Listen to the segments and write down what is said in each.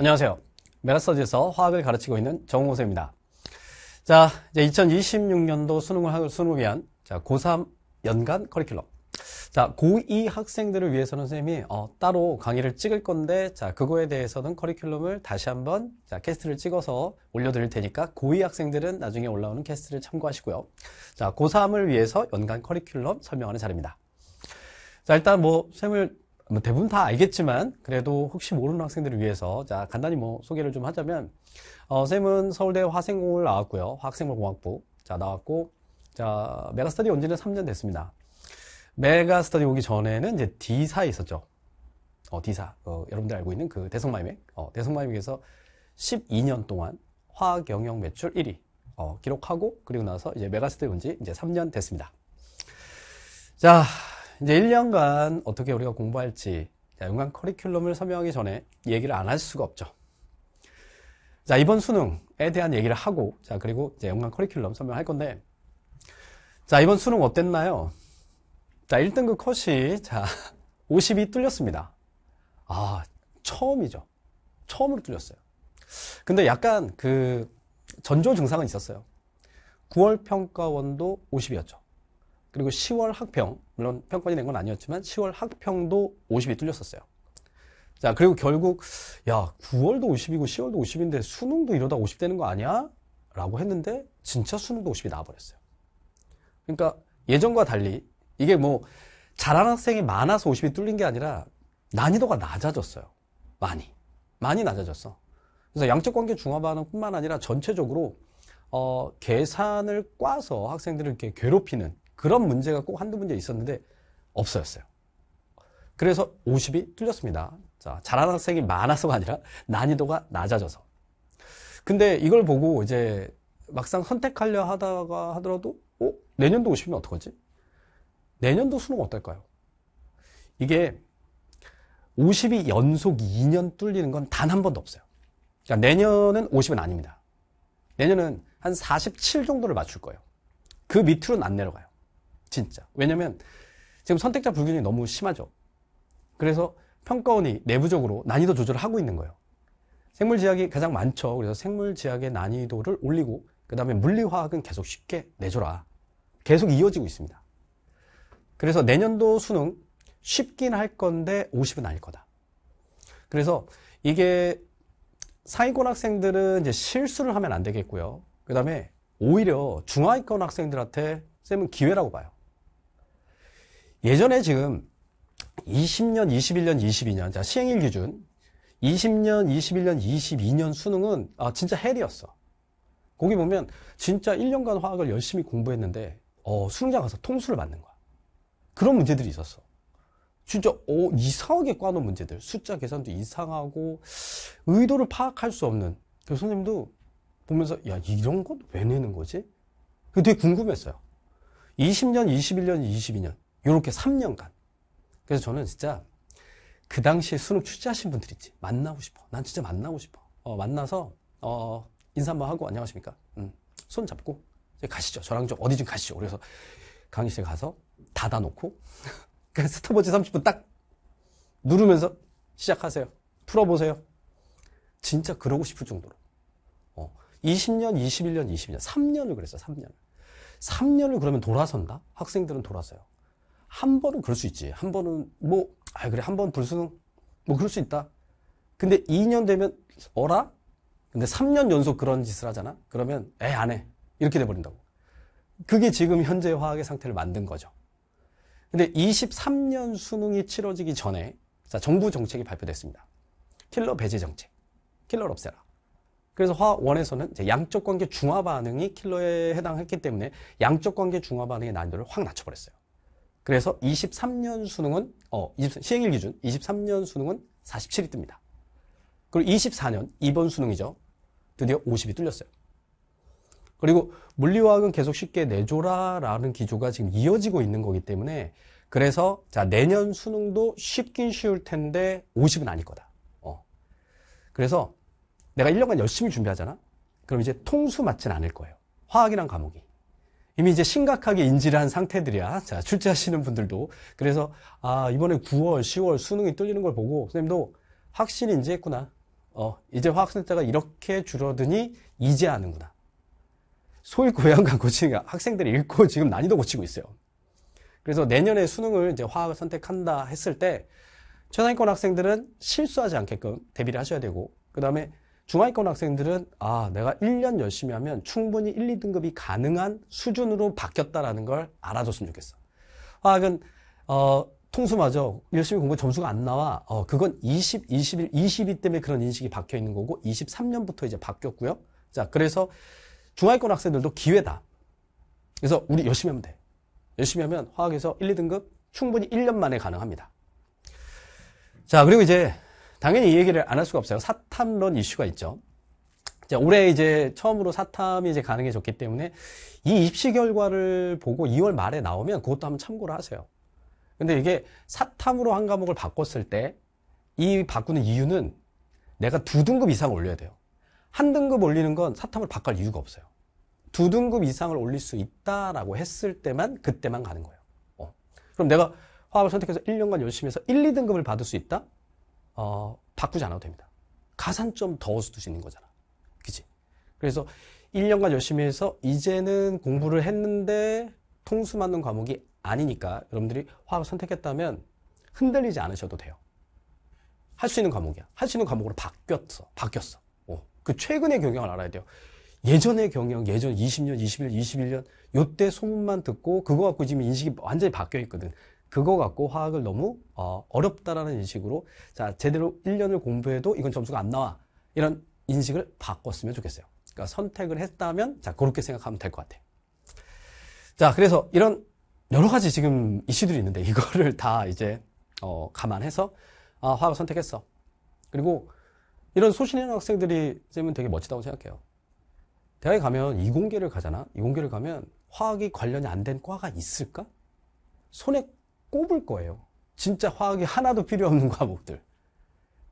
안녕하세요. 메라스터디에서 화학을 가르치고 있는 정호세입니다 자, 이제 2026년도 수능을 수능을 위한 자, 고3 연간 커리큘럼. 자, 고2 학생들을 위해서는 선생님이 어, 따로 강의를 찍을 건데 자, 그거에 대해서는 커리큘럼을 다시 한번 자, 캐스트를 찍어서 올려 드릴 테니까 고2 학생들은 나중에 올라오는 캐스트를 참고하시고요. 자, 고3을 위해서 연간 커리큘럼 설명하는 자리입니다. 자, 일단 뭐 쌤을 뭐 대부분 다 알겠지만 그래도 혹시 모르는 학생들을 위해서 자 간단히 뭐 소개를 좀 하자면 어, 쌤은 서울대 화생공을 나왔고요 화학생물공학부 자 나왔고 자 메가스터디 온 지는 3년 됐습니다 메가스터디 오기 전에는 이제 d 사 있었죠 어, D사 어, 여러분들 알고 있는 그 대성마이맥 어, 대성마이맥에서 12년 동안 화학 영역 매출 1위 어, 기록하고 그리고 나서 이제 메가스터디 온 지 이제 3년 됐습니다 자 이제 1년간 어떻게 우리가 공부할지 연간 커리큘럼을 설명하기 전에 얘기를 안 할 수가 없죠. 자, 이번 수능에 대한 얘기를 하고 자, 그리고 이제 연간 커리큘럼 설명할 건데 자, 이번 수능 어땠나요? 자, 1등급 컷이 자, 50이 뚫렸습니다. 아, 처음이죠. 처음으로 뚫렸어요. 근데 약간 그 전조 증상은 있었어요. 9월 평가원도 50이었죠. 그리고 10월 학평 물론 평가이 된 건 아니었지만 10월 학평도 50이 뚫렸었어요. 자, 그리고 결국 야, 9월도 50이고 10월도 50인데 수능도 이러다 50 되는 거 아니야? 라고 했는데 진짜 수능도 50이 나와버렸어요. 그러니까 예전과 달리 이게 뭐 잘하는 학생이 많아서 50이 뚫린 게 아니라 난이도가 낮아졌어요. 많이. 많이 낮아졌어. 그래서 양적 관계 중화반은 뿐만 아니라 전체적으로 어, 계산을 꽈서 학생들을 이렇게 괴롭히는 그런 문제가 꼭 한두 문제 있었는데 없어졌어요. 그래서 50이 뚫렸습니다. 자, 잘하는 학생이 많아서가 아니라 난이도가 낮아져서. 근데 이걸 보고 이제 막상 선택하려 하다가 하더라도 어? 내년도 50이면 어떡하지? 내년도 수능 어떨까요? 이게 50이 연속 2년 뚫리는 건 단 한 번도 없어요. 그러니까 내년은 50은 아닙니다. 내년은 한 47 정도를 맞출 거예요. 그 밑으로는 안 내려가요. 진짜. 왜냐면 지금 선택자 불균형이 너무 심하죠. 그래서 평가원이 내부적으로 난이도 조절을 하고 있는 거예요. 생물 지학이 가장 많죠. 그래서 생물 지학의 난이도를 올리고 그 다음에 물리화학은 계속 쉽게 내줘라. 계속 이어지고 있습니다. 그래서 내년도 수능 쉽긴 할 건데 50은 아닐 거다. 그래서 이게 사이권 학생들은 이제 실수를 하면 안 되겠고요. 그 다음에 오히려 중하위권 학생들한테 쌤은 기회라고 봐요. 예전에 지금 20년, 21년, 22년 자 시행일 기준 20년, 21년, 22년 수능은 아, 진짜 헬이었어. 거기 보면 진짜 1년간 화학을 열심히 공부했는데 어, 수능장 가서 통수를 맞는 거야. 그런 문제들이 있었어. 진짜 오, 어, 이상하게 꽈놓은 문제들. 숫자 계산도 이상하고 의도를 파악할 수 없는. 그래 선생님도 보면서 야 이런 건 왜 내는 거지? 그 되게 궁금했어요. 20년, 21년, 22년 요렇게 3년간. 그래서 저는 진짜 그 당시에 수능 출제하신 분들 있지. 만나고 싶어. 난 진짜 만나고 싶어. 어, 만나서, 어, 인사 한번 하고 안녕하십니까. 음, 손 잡고 가시죠. 저랑 좀 어디 좀 가시죠. 그래서 강의실 가서 닫아놓고 그 스톱워치 30분 딱 누르면서 시작하세요. 풀어보세요. 진짜 그러고 싶을 정도로. 어, 20년, 21년, 20년, 3년을 그랬어 3년을. 3년을 그러면 돌아선다? 학생들은 돌아서요. 한 번은 그럴 수 있지. 한 번은 뭐, 아 그래 한 번 불순 수뭐 그럴 수 있다. 근데 2년 되면 어라? 근데 3년 연속 그런 짓을 하잖아. 그러면 에 안 해. 이렇게 돼 버린다고. 그게 지금 현재 화학의 상태를 만든 거죠. 근데 23년 수능이 치러지기 전에 자, 정부 정책이 발표됐습니다. 킬러 배제 정책. 킬러를 없애라. 그래서 화원에서는 양적 관계 중화 반응이 킬러에 해당했기 때문에 양적 관계 중화 반응의 난이도를 확 낮춰버렸어요. 그래서 23년 수능은 어, 20, 시행일 기준 23년 수능은 47이 뜹니다. 그리고 24년 이번 수능이죠. 드디어 50이 뚫렸어요. 그리고 물리화학은 계속 쉽게 내줘라라는 기조가 지금 이어지고 있는 거기 때문에 그래서 자 내년 수능도 쉽긴 쉬울 텐데 50은 아닐 거다. 어. 그래서 내가 1년간 열심히 준비하잖아. 그럼 이제 통수 맞진 않을 거예요. 화학이란 과목이. 이미 이제 심각하게 인지를 한 상태들이야. 자, 출제하시는 분들도. 그래서, 아, 이번에 9월, 10월 수능이 뚫리는 걸 보고, 선생님도 확실히 인지했구나. 어, 이제 화학술자가 이렇게 줄어드니, 이제 아는구나. 소위 고양과 고치는 학생들이 읽고 지금 난이도 고치고 있어요. 그래서 내년에 수능을 이제 화학을 선택한다 했을 때, 최상위권 학생들은 실수하지 않게끔 대비를 하셔야 되고, 그 다음에 중하위권 학생들은 아 내가 1년 열심히 하면 충분히 1, 2등급이 가능한 수준으로 바뀌었다라는 걸 알아줬으면 좋겠어. 화학은 아, 어 통수마저 열심히 공부 점수가 안 나와. 어 그건 20, 21, 22 때문에 그런 인식이 박혀 있는 거고 23년부터 이제 바뀌었고요. 자 그래서 중하위권 학생들도 기회다. 그래서 우리 열심히 하면 돼. 열심히 하면 화학에서 1, 2등급 충분히 1년 만에 가능합니다. 자 그리고 이제 당연히 이 얘기를 안 할 수가 없어요. 사탐론 이슈가 있죠. 자, 올해 이제 처음으로 사탐이 이제 가능해졌기 때문에 이 입시 결과를 보고 2월 말에 나오면 그것도 한번 참고를 하세요. 근데 이게 사탐으로 한 과목을 바꿨을 때 이 바꾸는 이유는 내가 두 등급 이상 올려야 돼요. 한 등급 올리는 건 사탐을 바꿀 이유가 없어요. 두 등급 이상을 올릴 수 있다라고 했을 때만 그때만 가는 거예요. 어. 그럼 내가 화합을 선택해서 1년간 열심히 해서 1, 2등급을 받을 수 있다? 어, 바꾸지 않아도 됩니다. 가산 점 더워서 두시는 거잖아. 그치? 그래서 1년간 열심히 해서 이제는 공부를 했는데 통수 맞는 과목이 아니니까 여러분들이 화학을 선택했다면 흔들리지 않으셔도 돼요. 할 수 있는 과목이야. 할 수 있는 과목으로 바뀌었어. 바뀌었어. 어. 그 최근의 경향을 알아야 돼요. 예전의 경영, 예전 20년, 21년, 21년, 요때 소문만 듣고 그거 갖고 지금 인식이 완전히 바뀌어 있거든. 그거 갖고 화학을 너무 어, 어렵다라는 인식으로 자 제대로 1년을 공부해도 이건 점수가 안 나와 이런 인식을 바꿨으면 좋겠어요. 그러니까 선택을 했다면 자 그렇게 생각하면 될 것 같아요. 자 그래서 이런 여러 가지 지금 이슈들이 있는데 이거를 다 이제 어, 감안해서 아, 화학을 선택했어. 그리고 이런 소신인 학생들이 쌤은 되게 멋지다고 생각해요. 대학에 가면 이공계를 가잖아. 이공계를 가면 화학이 관련이 안 된 과가 있을까? 손에 꼽을 거예요. 진짜 화학이 하나도 필요 없는 과목들.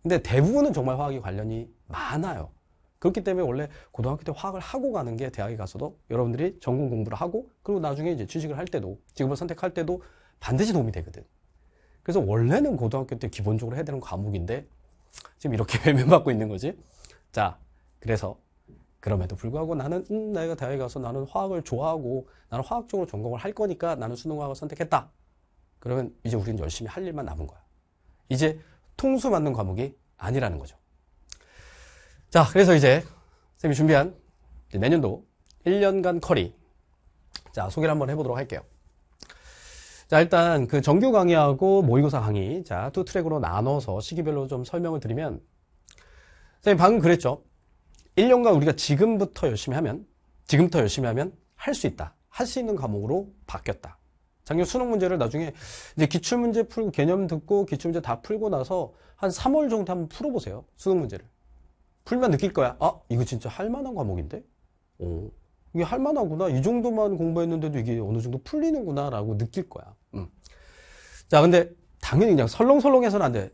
근데 대부분은 정말 화학이 관련이 많아요. 그렇기 때문에 원래 고등학교 때 화학을 하고 가는 게 대학에 가서도 여러분들이 전공 공부를 하고 그리고 나중에 이제 취직을 할 때도 직업을 선택할 때도 반드시 도움이 되거든. 그래서 원래는 고등학교 때 기본적으로 해야 되는 과목인데 지금 이렇게 외면받고 있는 거지. 자, 그래서 그럼에도 불구하고 나는 음, 내가 대학에 가서 나는 화학을 좋아하고 나는 화학적으로 전공을 할 거니까 나는 수능화학을 선택했다. 그러면 이제 우리는 열심히 할 일만 남은 거야. 이제 통수 맞는 과목이 아니라는 거죠. 자, 그래서 이제 쌤이 준비한 이제 내년도 1년간 커리. 자, 소개를 한번 해보도록 할게요. 자, 일단 그 정규 강의하고 모의고사 강의. 자, 투 트랙으로 나눠서 시기별로 좀 설명을 드리면 쌤이 방금 그랬죠. 1년간 우리가 지금부터 열심히 하면, 지금부터 열심히 하면 할 수 있다. 할 수 있는 과목으로 바뀌었다. 작년 수능 문제를 나중에 이제 기출 문제 풀고 개념 듣고 기출 문제 다 풀고 나서 한 3월 정도 한번 풀어보세요. 수능 문제를 풀면 느낄 거야. 아 이거 진짜 할만한 과목인데. 오 어, 이게 할만하구나. 이 정도만 공부했는데도 이게 어느 정도 풀리는구나라고 느낄 거야. 음. 자 근데 당연히 그냥 설렁설렁해서는 안 돼.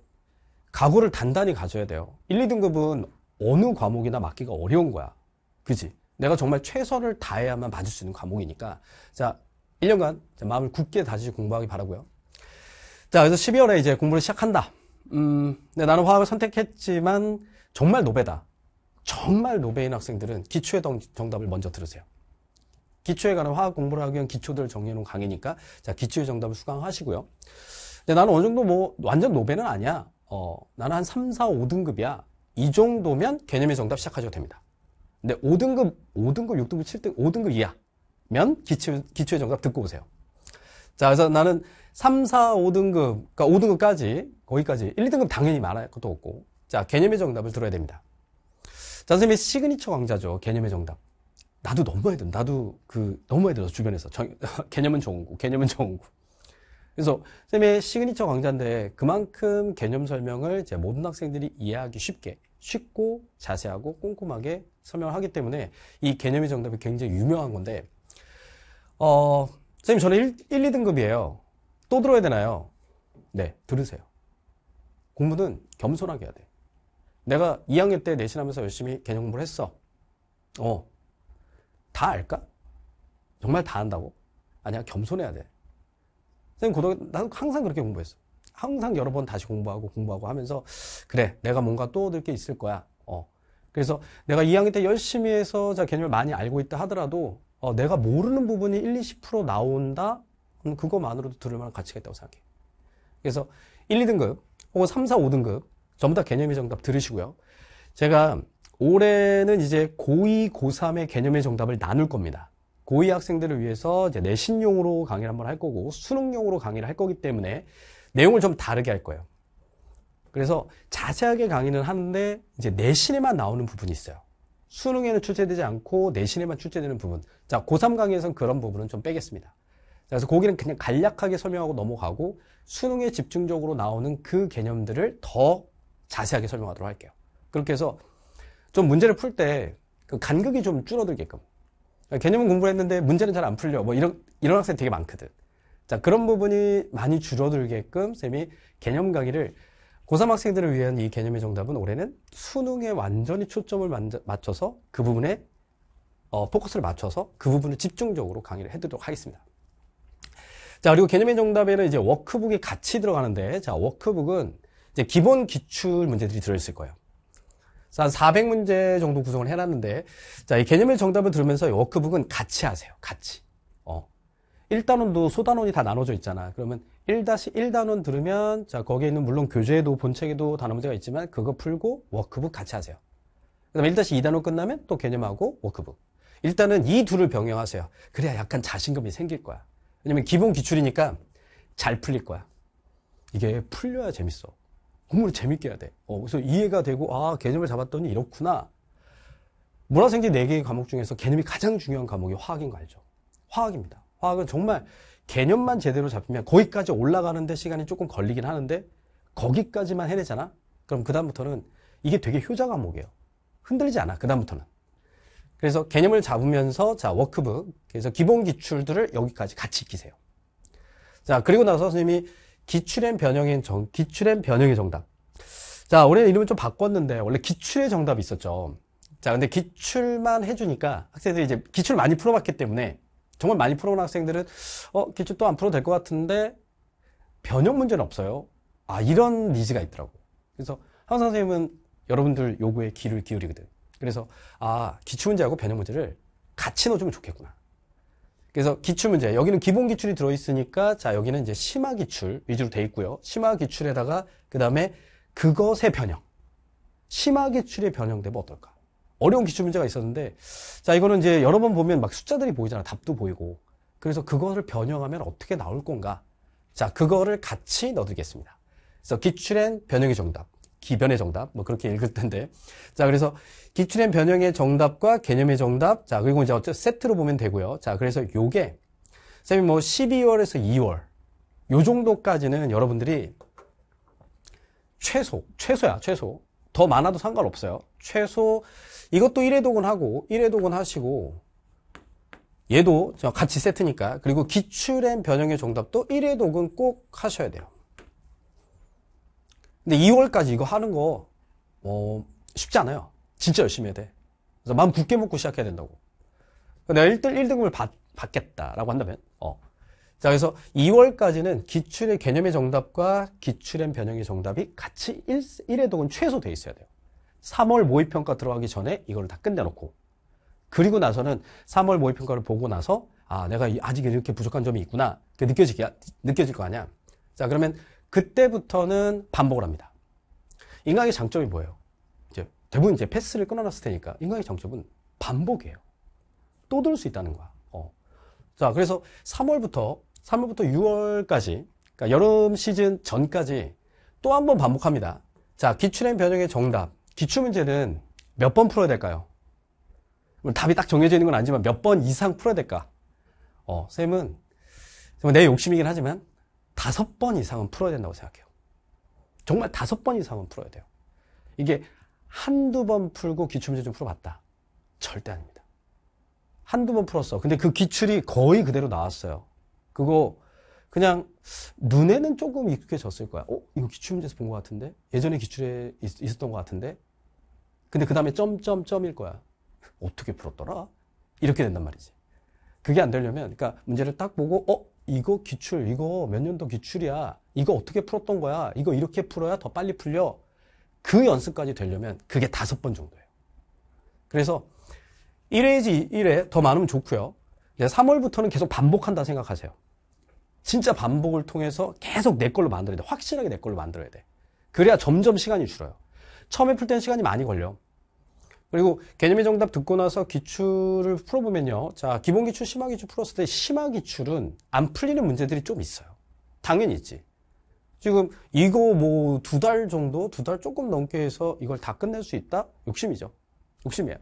각오를 단단히 가져야 돼요. 1, 2등급은 어느 과목이나 맞기가 어려운 거야. 그지? 내가 정말 최선을 다해야만 맞을 수 있는 과목이니까. 자, 1년간 마음을 굳게 다지고 공부하기 바라고요. 자, 그래서 12월에 이제 공부를 시작한다. 음, 근 나는 화학을 선택했지만 정말 노베다. 정말 노베인 학생들은 기초의 정답을 먼저 들으세요. 기초에 관한 화학 공부를 하기 위한 기초들을 정리해놓은 강의니까 자 기초의 정답을 수강하시고요. 근데 나는 어느 정도 뭐 완전 노베는 아니야. 어, 나는 한 3, 4, 5등급이야. 이 정도면 개념의 정답 시작하셔도 됩니다. 근데 5등급, 5등급, 6등급, 7등급, 5등급 이하. 면 기출, 기출의 정답 듣고 오세요. 자, 그래서 나는 3, 4, 5등급, 그러니까 5등급까지, 거기까지, 1, 2등급 당연히 말할 것도 없고, 자, 개념의 정답을 들어야 됩니다. 자, 선생님이 시그니처 강좌죠 개념의 정답. 나도 너무 해들 나도 그, 너무 해들어 주변에서. 정, 개념은 좋은 거, 개념은 좋은 거. 그래서 선생님의 시그니처 강좌인데 그만큼 개념 설명을 이제 모든 학생들이 이해하기 쉽게 쉽고 자세하고 꼼꼼하게 설명을 하기 때문에 이 개념의 정답이 굉장히 유명한 건데 어, 선생님 저는 1, 1 2등급이에요. 또 들어야 되나요? 네, 들으세요. 공부는 겸손하게 해야 돼. 내가 2학년 때 내신하면서 열심히 개념 공부를 했어. 어, 다 알까? 정말 다 안다고? 아니야, 겸손해야 돼. 선생님, 고등학교, 나 항상 그렇게 공부했어. 항상 여러 번 다시 공부하고 공부하고 하면서, 그래, 내가 뭔가 또 얻을 게 있을 거야. 어. 그래서 내가 2학년 때 열심히 해서 자 개념을 많이 알고 있다 하더라도 어, 내가 모르는 부분이 1, 20% 나온다? 그럼 그거만으로도 들을 만한 가치가 있다고 생각해. 요 그래서 1, 2등급 혹은 3, 4, 5등급 전부 다 개념의 정답 들으시고요. 제가 올해는 이제 고2, 고3의 개념의 정답을 나눌 겁니다. 고2 학생들을 위해서 이제 내신용으로 강의를 한번 할 거고 수능용으로 강의를 할 거기 때문에 내용을 좀 다르게 할 거예요. 그래서 자세하게 강의는 하는데 이제 내신에만 나오는 부분이 있어요. 수능에는 출제되지 않고 내신에만 출제되는 부분 자 고3 강의에서는 그런 부분은 좀 빼겠습니다 그래서 거기는 그냥 간략하게 설명하고 넘어가고 수능에 집중적으로 나오는 그 개념들을 더 자세하게 설명하도록 할게요 그렇게 해서 좀 문제를 풀때그 간극이 좀 줄어들게끔 개념은 공부를 했는데 문제는 잘 안 풀려 뭐 이런 이런 학생 되게 많거든 자 그런 부분이 많이 줄어들게끔 쌤이 개념 강의를 고3 학생들을 위한 이 개념의 정답은 올해는 수능에 완전히 초점을 맞춰서 그 부분에 어, 포커스를 맞춰서 그 부분을 집중적으로 강의를 해드리도록 하겠습니다. 자, 그리고 개념의 정답에는 이제 워크북이 같이 들어가는데, 자, 워크북은 이제 기본 기출 문제들이 들어있을 거예요. 한 400문제 정도 구성을 해놨는데, 자, 이 개념의 정답을 들으면서 워크북은 같이 하세요. 같이. 어. 1단원도 소단원이 다 나눠져 있잖아. 그러면 1-1단원 들으면 자 거기에 있는 물론 교재에도 본책에도 단어 문제가 있지만 그거 풀고 워크북 같이 하세요. 그다음 1-2단원 끝나면 또 개념하고 워크북. 일단은 이 둘을 병행하세요. 그래야 약간 자신감이 생길 거야. 왜냐면 기본 기출이니까 잘 풀릴 거야. 이게 풀려야 재밌어. 공부를 재밌게 해야 돼. 어, 그래서 이해가 되고 아 개념을 잡았더니 이렇구나. 문화생지 4개의 과목 중에서 개념이 가장 중요한 과목이 화학인 거 알죠? 화학입니다. 화학은 정말 개념만 제대로 잡히면 거기까지 올라가는데 시간이 조금 걸리긴 하는데 거기까지만 해내잖아? 그럼 그다음부터는 이게 되게 효자 과목이에요. 흔들리지 않아, 그다음부터는. 그래서 개념을 잡으면서 자 워크북, 그래서 기본 기출들을 여기까지 같이 익히세요. 자 그리고 나서 선생님이 기출엔 변형인 정, 기출엔 변형의 정답. 자 올해는 이름을 좀 바꿨는데 원래 기출의 정답이 있었죠. 자 근데 기출만 해주니까 학생들이 이제 기출 많이 풀어봤기 때문에 정말 많이 풀어본 학생들은 어 기출 또 안 풀어도 될 것 같은데 변형 문제는 없어요. 아 이런 니즈가 있더라고. 그래서 항상 선생님은 여러분들 요구에 귀를 기울이거든. 그래서 아 기출 문제하고 변형 문제를 같이 넣어주면 좋겠구나. 그래서 기출 문제 여기는 기본 기출이 들어있으니까 자 여기는 이제 심화 기출 위주로 돼 있고요. 심화 기출에다가 그 다음에 그것의 변형. 심화 기출의 변형되면 어떨까? 어려운 기출 문제가 있었는데 자 이거는 이제 여러 번 보면 막 숫자들이 보이잖아 답도 보이고 그래서 그거를 변형하면 어떻게 나올 건가 자 그거를 같이 넣어드리겠습니다 그래서 기출엔 변형의 정답 기변의 정답 뭐 그렇게 읽을 텐데 자 그래서 기출엔 변형의 정답과 개념의 정답 자 그리고 이제 어쨌든 세트로 보면 되고요 자 그래서 요게 쌤이 뭐 12월에서 2월 요 정도까지는 여러분들이 최소 최소야 최소 더 많아도 상관없어요. 최소 이것도 1회독은 하고 1회독은 하시고 얘도 같이 세트니까 그리고 기출엔 변형의 정답도 1회독은 꼭 하셔야 돼요. 근데 2월까지 이거 하는 거 어, 쉽지 않아요. 진짜 열심히 해야 돼. 그래서 마음 굳게 먹고 시작해야 된다고. 내가 1등, 1등급을 받, 받겠다라고 한다면 어. 자, 그래서 2월까지는 기출의 개념의 정답과 기출의 변형의 정답이 같이 1, 1회동은 최소 돼 있어야 돼요. 3월 모의평가 들어가기 전에 이걸 다 끝내놓고 그리고 나서는 3월 모의평가를 보고 나서 아 내가 아직 이렇게 부족한 점이 있구나 그 느껴지게 느껴질 거 아니야 자 그러면 그때부터는 반복을 합니다 인강의 장점이 뭐예요 이제 대부분 이제 패스를 끊어놨을 테니까 인강의 장점은 반복이에요 또 들을 수 있다는 거야 자, 그래서 3월부터 3월부터 6월까지 그러니까 여름 시즌 전까지 또 한 번 반복합니다. 자, 기출행 변형의 정답. 기출 문제는 몇 번 풀어야 될까요? 답이 딱 정해져 있는 건 아니지만 몇 번 이상 풀어야 될까? 어, 쌤은 내 욕심이긴 하지만 다섯 번 이상은 풀어야 된다고 생각해요. 정말 다섯 번 이상은 풀어야 돼요. 이게 한두 번 풀고 기출문제 좀 풀어봤다. 절대 아닙니다. 한두 번 풀었어. 근데 그 기출이 거의 그대로 나왔어요. 그거 그냥 눈에는 조금 익숙해졌을 거야. 어? 이거 기출 문제에서 본 것 같은데? 예전에 기출에 있, 있었던 것 같은데? 근데 그 다음에 점점점일 거야. 어떻게 풀었더라? 이렇게 된단 말이지. 그게 안 되려면, 그러니까 문제를 딱 보고, 어? 이거 기출, 이거 몇 년도 기출이야. 이거 어떻게 풀었던 거야. 이거 이렇게 풀어야 더 빨리 풀려. 그 연습까지 되려면 그게 다섯 번 정도예요. 그래서 1회지 1회 더 많으면 좋고요. 이제 3월부터는 계속 반복한다 생각하세요. 진짜 반복을 통해서 계속 내 걸로 만들어야 돼. 확실하게 내 걸로 만들어야 돼. 그래야 점점 시간이 줄어요. 처음에 풀 때는 시간이 많이 걸려. 그리고 개념의 정답 듣고 나서 기출을 풀어보면요. 자, 기본 기출, 심화 기출 풀었을 때 심화 기출은 안 풀리는 문제들이 좀 있어요. 당연히 있지. 지금 이거 뭐 두 달 정도, 두 달 조금 넘게 해서 이걸 다 끝낼 수 있다? 욕심이죠. 욕심이에요.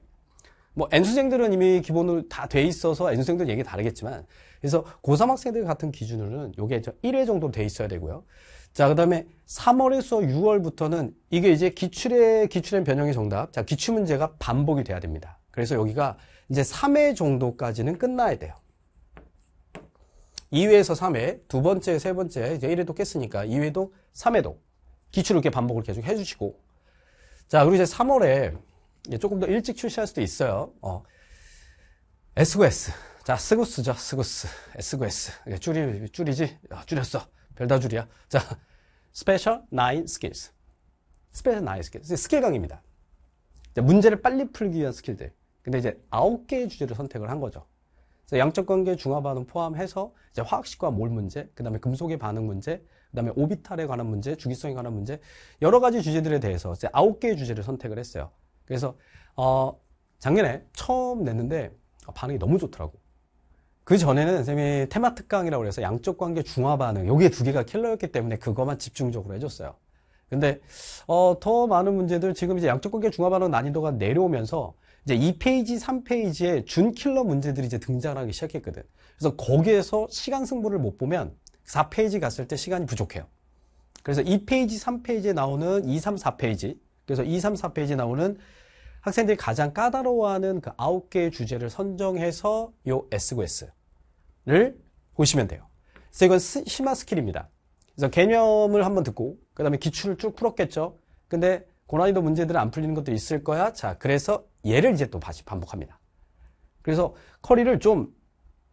뭐 N수생들은 이미 기본으로 다 돼 있어서 n 수생들 얘기 다르겠지만 그래서 고3 학생들 같은 기준으로는 이게 1회 정도 돼 있어야 되고요. 자, 그 다음에 3월에서 6월부터는 이게 이제 기출의, 기출의 변형의 정답. 자, 기출문제가 반복이 돼야 됩니다. 그래서 여기가 이제 3회 정도까지는 끝나야 돼요. 2회에서 3회, 두 번째, 세 번째, 이제 1회도 깼으니까 2회도, 3회도 기출을 이렇게 반복을 계속 해주시고. 자, 그리고 이제 3월에 예, 조금 더 일찍 출시할 수도 있어요. 어. SOS. 자, 스구스죠, 스구스. SOS. 예, 줄이, 줄이지? 아, 줄였어. 별다 줄이야. 자, 스페셜 9 스킬스. 스페셜 9 스킬스. 스킬 강입니다. 문제를 빨리 풀기 위한 스킬들. 근데 이제 9개의 주제를 선택을 한 거죠. 양적관계 중화반응 포함해서 이제 화학식과 몰 문제, 그 다음에 금속의 반응 문제, 그 다음에 오비탈에 관한 문제, 주기성에 관한 문제 여러 가지 주제들에 대해서 이제 9개의 주제를 선택을 했어요. 그래서 어, 작년에 처음 냈는데 어, 반응이 너무 좋더라고. 그 전에는 쌤이 테마 특강이라고 해서 양쪽 관계 중화 반응 여기에 두 개가 킬러였기 때문에 그것만 집중적으로 해줬어요. 근데 어, 더 많은 문제들 지금 이제 양쪽 관계 중화 반응 난이도가 내려오면서 이제 2페이지, 3페이지에 준 킬러 문제들이 이제 등장하기 시작했거든. 그래서 거기에서 시간 승부를 못 보면 4페이지 갔을 때 시간이 부족해요. 그래서 2페이지, 3페이지에 나오는 2, 3, 4페이지 그래서 2, 3, 4페이지 나오는 학생들이 가장 까다로워하는 그 9개의 주제를 선정해서 요 SQS를 보시면 돼요. 그래서 이건 스, 심화 스킬입니다. 그래서 개념을 한번 듣고 그 다음에 기출을 쭉 풀었겠죠. 근데 고난이도 문제들은 안 풀리는 것도 있을 거야. 자, 그래서 얘를 이제 또 다시 반복합니다. 그래서 커리를 좀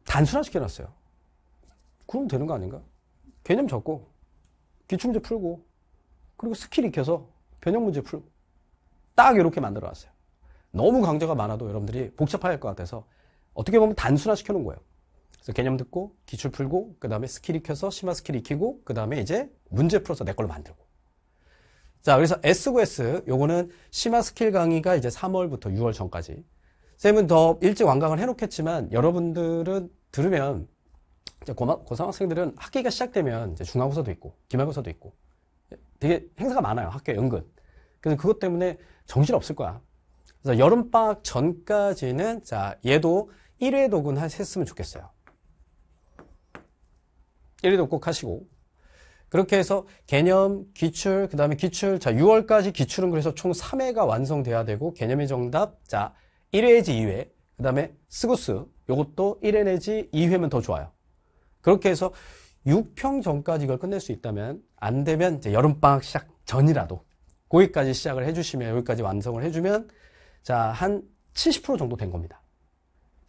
단순화시켜놨어요. 그럼 되는 거 아닌가? 개념 적고 기출 문제 풀고 그리고 스킬 익혀서 변형 문제 풀. 딱 이렇게 만들어 놨어요. 너무 강제가 많아도 여러분들이 복잡할 것 같아서 어떻게 보면 단순화 시켜놓은 거예요. 그래서 개념 듣고 기출 풀고 그 다음에 스킬 익혀서 심화 스킬 익히고 그 다음에 이제 문제 풀어서 내 걸로 만들고. 자 그래서 S9S 요거는 심화 스킬 강의가 이제 3월부터 6월 전까지 쌤은 더 일찍 완강을 해놓겠지만 여러분들은 들으면 고3 학생들은 학기가 시작되면 이제 중간고사도 있고 기말고사도 있고 되게 행사가 많아요. 학교에 연근. 그래서 그것 때문에 정신없을 거야. 그래서 여름방학 전까지는 자 얘도 1회독은 했으면 좋겠어요. 1회도꼭 하시고 그렇게 해서 개념, 기출, 그 다음에 기출 자 6월까지 기출은 그래서 총 3회가 완성돼야 되고 개념의 정답 자 1회 지 2회 그 다음에 스구스 요것도 1회 내지 2회면 더 좋아요. 그렇게 해서 6평 전까지 이걸 끝낼 수 있다면 안 되면 이제 여름방학 시작 전이라도 거기까지 시작을 해주시면 여기까지 완성을 해주면 자 한 70% 정도 된 겁니다.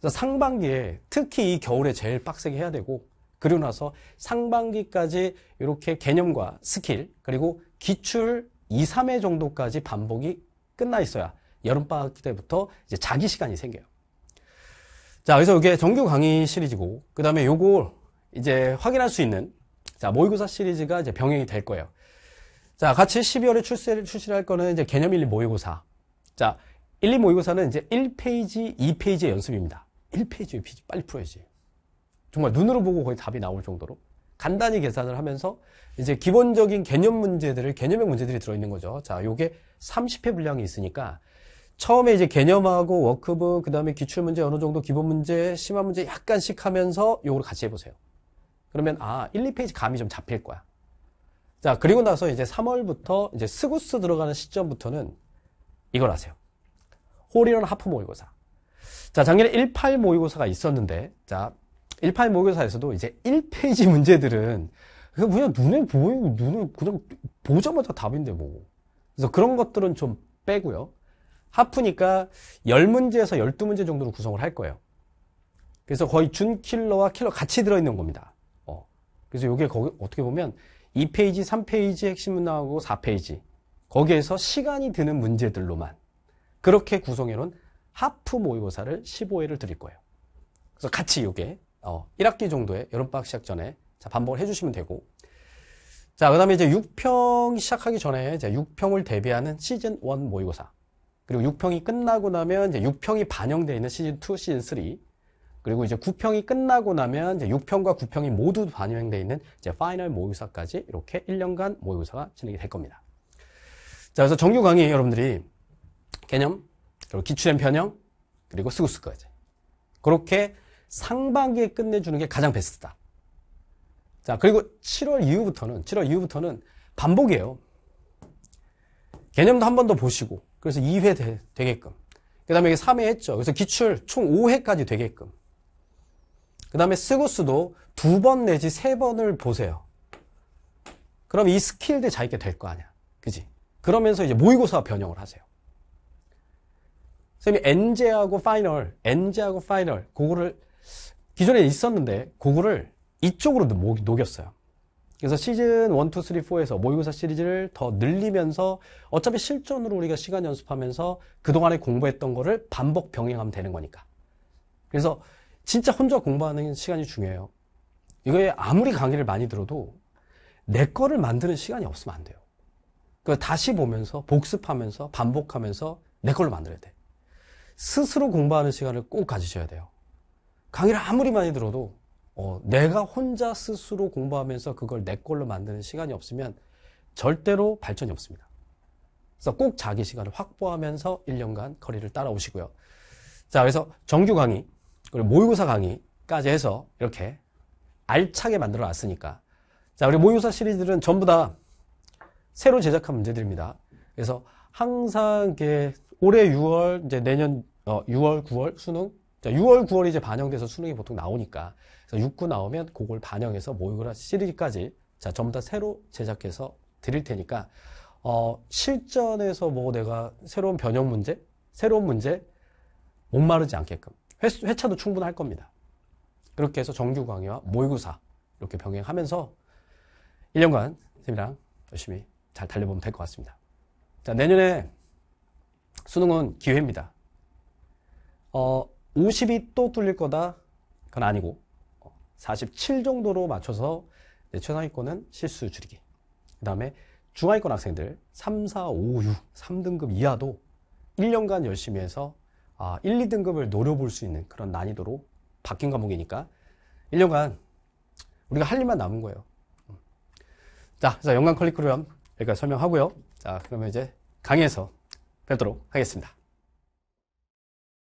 상반기에 특히 이 겨울에 제일 빡세게 해야 되고 그리고 나서 상반기까지 이렇게 개념과 스킬 그리고 기출 2, 3회 정도까지 반복이 끝나 있어야 여름방학 때부터 이제 자기 시간이 생겨요. 자, 그래서 이게 정규 강의 시리즈고, 그 다음에 요걸 이제 확인할 수 있는 자, 모의고사 시리즈가 이제 병행이 될 거예요. 자, 같이 12월에 출시를, 출시할 거는 이제 개념 1, 2 모의고사. 자, 1, 2 모의고사는 이제 1페이지, 2페이지의 연습입니다. 1페이지, 2페이지 빨리 풀어야지. 정말 눈으로 보고 거의 답이 나올 정도로 간단히 계산을 하면서 이제 기본적인 개념 문제들을 개념의 문제들이 들어있는 거죠. 자, 요게 30회 분량이 있으니까 처음에 이제 개념하고 워크북, 그 다음에 기출문제 어느 정도 기본 문제, 심화 문제 약간씩 하면서 요걸 같이 해보세요. 그러면 아, 1, 2페이지 감이 좀 잡힐 거야. 자, 그리고 나서 이제 3월부터 이제 스구스 들어가는 시점부터는 이걸 하세요. 홀이런 하프 모의고사. 자, 작년에 18 모의고사가 있었는데, 자, 18 모의고사에서도 이제 1페이지 문제들은 그냥 눈에 보이고, 눈에 그냥 보자마자 답인데 뭐. 그래서 그런 것들은 좀 빼고요. 하프니까 10문제에서 12문제 정도로 구성을 할 거예요. 그래서 거의 준 킬러와 킬러 같이 들어있는 겁니다. 그래서 요게 거기 어떻게 보면 2페이지, 3페이지 핵심 문항하고 4페이지 거기에서 시간이 드는 문제들로만 그렇게 구성해놓은 하프 모의고사를 15회를 드릴 거예요. 그래서 같이 요게 어, 1학기 정도에 여름방학 시작 전에 자, 반복을 해주시면 되고 자, 그 다음에 이제 6평 시작하기 전에 이제 6평을 대비하는 시즌 1 모의고사. 그리고 6평이 끝나고 나면 이제 6평이 반영되어 있는 시즌 2, 시즌 3. 그리고 이제 9평이 끝나고 나면 이제 6평과 9평이 모두 반영되어 있는 이제 파이널 모의고사까지 이렇게 1년간 모의고사가 진행이 될 겁니다. 자, 그래서 정규 강의 여러분들이 개념, 그리고 기출엔 편형, 그리고 스구스까지. 그렇게 상반기에 끝내주는 게 가장 베스트다. 자, 그리고 7월 이후부터는, 7월 이후부터는 반복이에요. 개념도 한 번 더 보시고, 그래서 2회 되, 되게끔. 그 다음에 3회 했죠. 그래서 기출 총 5회까지 되게끔. 그 다음에 쓰고 수도두 번 내지 세 번을 보세요. 그럼 이 스킬들 자기게 될 거 아니야. 그지? 그러면서 이제 모의고사 변형을 하세요. 선생님이 엔제하고 파이널, 엔제하고 파이널, 그거를 기존에 있었는데 그거를 이쪽으로 녹였어요. 그래서 시즌 1, 2, 3, 4에서 모의고사 시리즈를 더 늘리면서 어차피 실전으로 우리가 시간 연습하면서 그동안에 공부했던 거를 반복 병행하면 되는 거니까. 그래서 진짜 혼자 공부하는 시간이 중요해요. 이거에 아무리 강의를 많이 들어도 내 거를 만드는 시간이 없으면 안 돼요. 그 다시 보면서 복습하면서 반복하면서 내 걸로 만들어야 돼. 스스로 공부하는 시간을 꼭 가지셔야 돼요. 강의를 아무리 많이 들어도 어, 내가 혼자 스스로 공부하면서 그걸 내 걸로 만드는 시간이 없으면 절대로 발전이 없습니다. 그래서 꼭 자기 시간을 확보하면서 1년간 커리를 따라오시고요. 자, 그래서 정규 강의 그리고 모의고사 강의까지 해서 이렇게 알차게 만들어 놨으니까 자 우리 모의고사 시리즈들은 전부 다 새로 제작한 문제들입니다 그래서 항상 이게 올해 6월 이제 내년 어, 6월 9월 수능 자 6월 9월이 이제 반영돼서 수능이 보통 나오니까 그래서 6구 나오면 그걸 반영해서 모의고사 시리즈까지 자 전부 다 새로 제작해서 드릴 테니까 어, 실전에서 뭐 내가 새로운 변형 문제 새로운 문제 목마르지 않게끔 회, 차도 충분할 겁니다. 그렇게 해서 정규 강의와 모의고사 이렇게 병행하면서 1년간 쌤이랑 열심히 잘 달려보면 될 것 같습니다. 자, 내년에 수능은 기회입니다. 어, 50이 또 뚫릴 거다? 그건 아니고 47 정도로 맞춰서 최상위권은 실수 줄이기 그 다음에 중하위권 학생들 3, 4, 5, 6, 3등급 이하도 1년간 열심히 해서 아, 1, 2등급을 노려볼 수 있는 그런 난이도로 바뀐 과목이니까 1년간 우리가 할 일만 남은 거예요. 자, 그래서 연간 커리큘럼 여기까지 설명하고요. 자, 그러면 이제 강의에서 뵙도록 하겠습니다.